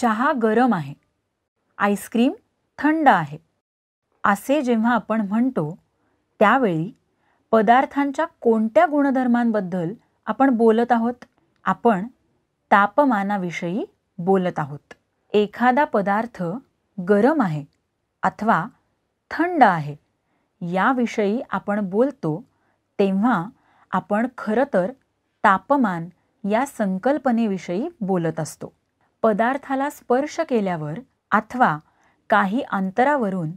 चहा गरम आहे आईस्क्रीम थंड आहे असे जेव्हा आपण म्हणतो त्यावेळी पदार्थांच्या कोणत्या गुणधर्मांबद्दल आपण बोलत आहोत आपण तापमानाविषयी बोलत आहोत एखादा पदार्थ गरम आहे अथवा थंड आहे याविषयी आपण बोलतो तेव्हा आपण खरं तर तापमान या संकल्पनेविषयी बोलत असतो पदार्थाला स्पर्श केल्यावर अथवा काही अंतरावरून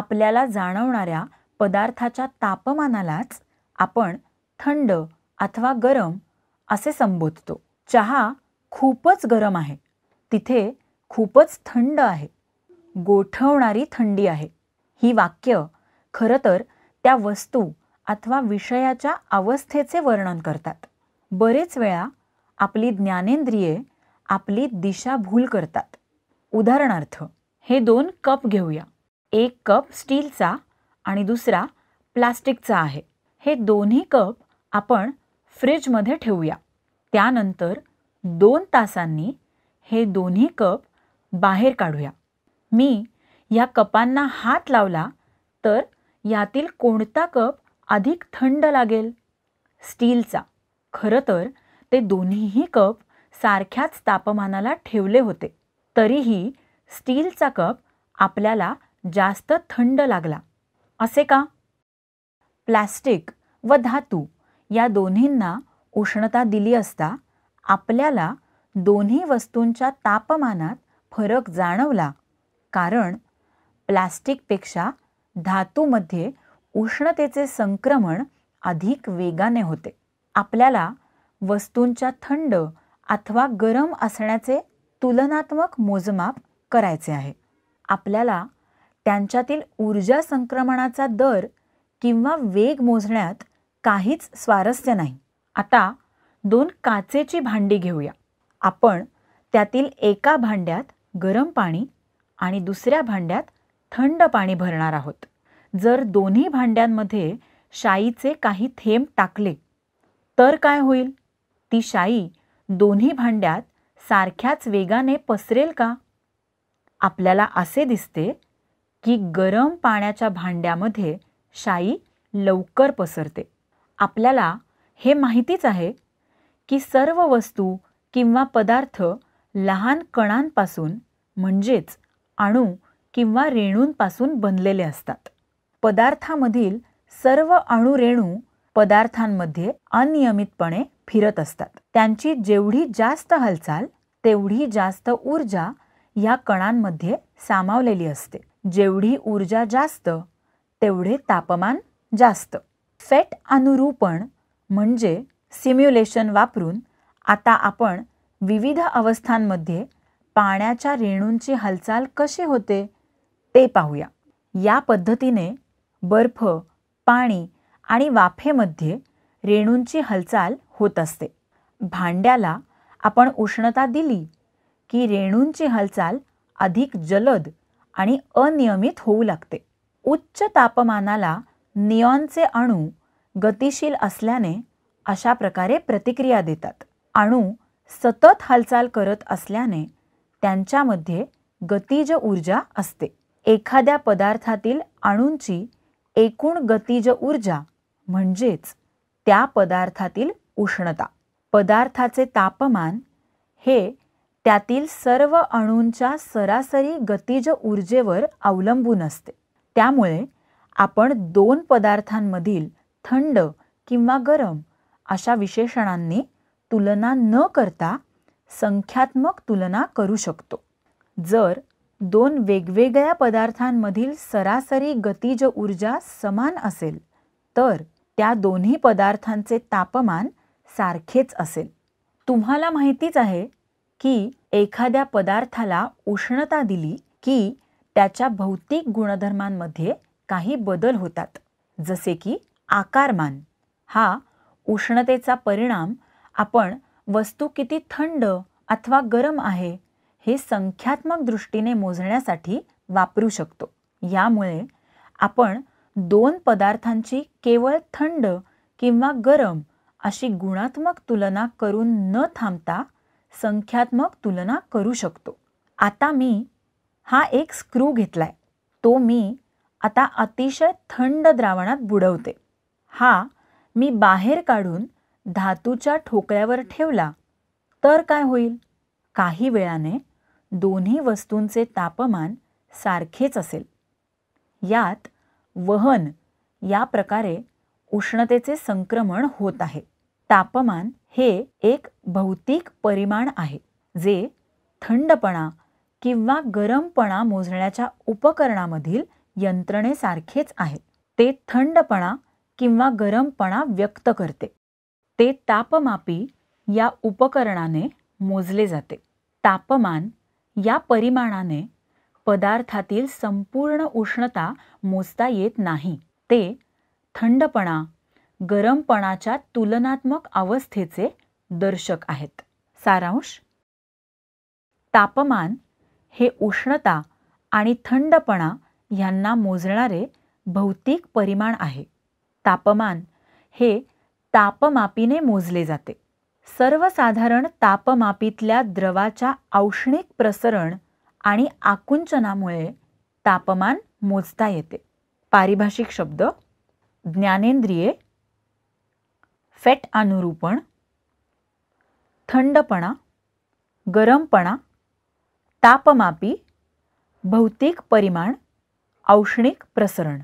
आपल्याला जाणवणाऱ्या पदार्थाच्या तापमानालाच आपण थंड अथवा गरम असे संबोधतो चहा खूपच गरम आहे तिथे खूपच थंड आहे गोठवणारी थंडी आहे ही वाक्य खरं तर त्या वस्तू अथवा विषयाच्या अवस्थेचे वर्णन करतात बरेच वेळा आपली ज्ञानेंद्रिये आपली दिशा भूल करतात उदाहरणार्थ हे दोन कप घेऊया एक कप स्टीलचा आणि दुसरा प्लास्टिकचा आहे हे दोन्ही कप आपण फ्रीजमध्ये ठेवूया त्यानंतर दोन तासांनी हे दोन्ही कप बाहेर काढूया मी या कपांना हात लावला तर यातील कोणता कप अधिक थंड लागेल स्टीलचा खरं तर ते दोन्हीही कप सारख्याच तापमानाला ठेवले होते तरीही स्टीलचा कप आपल्याला जास्त थंड लागला असे का प्लॅस्टिक व धातू या दोन्हींना उष्णता दिली असता आपल्याला दोन्ही वस्तूंच्या तापमानात फरक जाणवला कारण प्लॅस्टिकपेक्षा धातूमध्ये उष्णतेचे संक्रमण अधिक वेगाने होते आपल्याला वस्तूंच्या थंड अथवा गरम असण्याचे तुलनात्मक मोजमाप करायचे आहे आपल्याला त्यांच्यातील ऊर्जा संक्रमणाचा दर किंवा वेग मोजण्यात काहीच स्वारस्य नाही आता दोन काचेची भांडी घेऊया आपण त्यातील एका भांड्यात गरम पाणी आणि दुसऱ्या भांड्यात थंड पाणी भरणार आहोत जर दोन्ही भांड्यांमध्ये शाईचे काही थेंब टाकले तर काय होईल ती शाई दोन्ही भांड्यात सारख्याच वेगाने पसरेल का आपल्याला असे दिसते की गरम पाण्याच्या भांड्यामध्ये शाई लवकर पसरते आपल्याला हे माहितीच आहे की सर्व वस्तू किंवा पदार्थ लहान कणांपासून म्हणजेच अणू किंवा रेणूंपासून बनलेले असतात पदार्थामधील सर्व अणुरेणू पदार्थांमध्ये अनियमितपणे फिरत असतात त्यांची जेवढी जास्त हालचाल तेवढी जास्त ऊर्जा या कणांमध्ये सामावलेली असते जेवढी ऊर्जा जास्त तेवढे तापमान जास्त फेट अनुरूपण म्हणजे सिम्युलेशन वापरून आता आपण विविध अवस्थांमध्ये पाण्याच्या रेणूंची हालचाल कशी होते ते पाहूया या पद्धतीने बर्फ पाणी आणि वाफेमध्ये रेणूंची हालचाल होत असते भांड्याला आपण उष्णता दिली की रेणूंची हालचाल अधिक जलद आणि अनियमित होऊ लागते उच्च तापमानाला नियॉनचे अणू गतिशील असल्याने अशा प्रकारे प्रतिक्रिया देतात अणू सतत हालचाल करत असल्याने त्यांच्यामध्ये गतिज ऊर्जा असते एखाद्या पदार्थातील अणूंची एकूण गतिज ऊर्जा म्हणजेच त्या पदार्थातील उष्णता पदार्थाचे तापमान हे त्यातील सर्व अणूंच्या सरासरी गतिज ऊर्जेवर अवलंबून असते त्यामुळे आपण दोन पदार्थांमधील थंड किंवा गरम अशा विशेषणांनी तुलना न करता संख्यात्मक तुलना करू शकतो जर दोन वेगवेगळ्या पदार्थांमधील सरासरी गतिज ऊर्जा समान असेल तर त्या दोन्ही पदार्थांचे तापमान सारखेच असेल तुम्हाला माहितीच आहे की एखाद्या पदार्थाला उष्णता दिली की त्याच्या भौतिक गुणधर्मांमध्ये काही बदल होतात जसे की आकारमान हा उष्णतेचा परिणाम आपण वस्तू किती थंड अथवा गरम आहे हे संख्यात्मक दृष्टीने मोजण्यासाठी वापरू शकतो यामुळे आपण दोन पदार्थांची केवळ थंड किंवा गरम अशी गुणात्मक तुलना करून न थांबता संख्यात्मक तुलना करू शकतो आता मी हा एक स्क्रू घेतलाय तो मी आता अतिशय थंड द्रावणात बुडवते हा मी बाहेर काढून धातूच्या ठोकळ्यावर ठेवला तर काय होईल काही वेळाने दोन्ही वस्तूंचे तापमान सारखेच असेल यात वहन या प्रकारे उष्णतेचे संक्रमण होत आहे तापमान हे एक भौतिक परिमाण आहे जे थंडपणा किंवा गरमपणा मोजण्याच्या उपकरणामधील यंत्रणेसारखेच आहे ते थंडपणा किंवा गरमपणा व्यक्त करते ते तापमापी या उपकरणाने मोजले जाते तापमान या परिमाणाने पदार्थातील संपूर्ण उष्णता मोजता येत नाही ते थंडपणा गरमपणाच्या तुलनात्मक अवस्थेचे दर्शक आहेत सारांश तापमान हे उष्णता आणि थंडपणा यांना मोजणारे भौतिक परिमाण आहे तापमान हे तापमापीने मोजले जाते सर्वसाधारण तापमापीतल्या द्रवाच्या औष्णिक प्रसरण आणि आकुंचनामुळे तापमान मोजता येते पारिभाषिक शब्द ज्ञानेंद्रिये फेट अनुरूपण थंडपणा गरमपणा तापमापी भौतिक परिमाण औष्णिक प्रसरण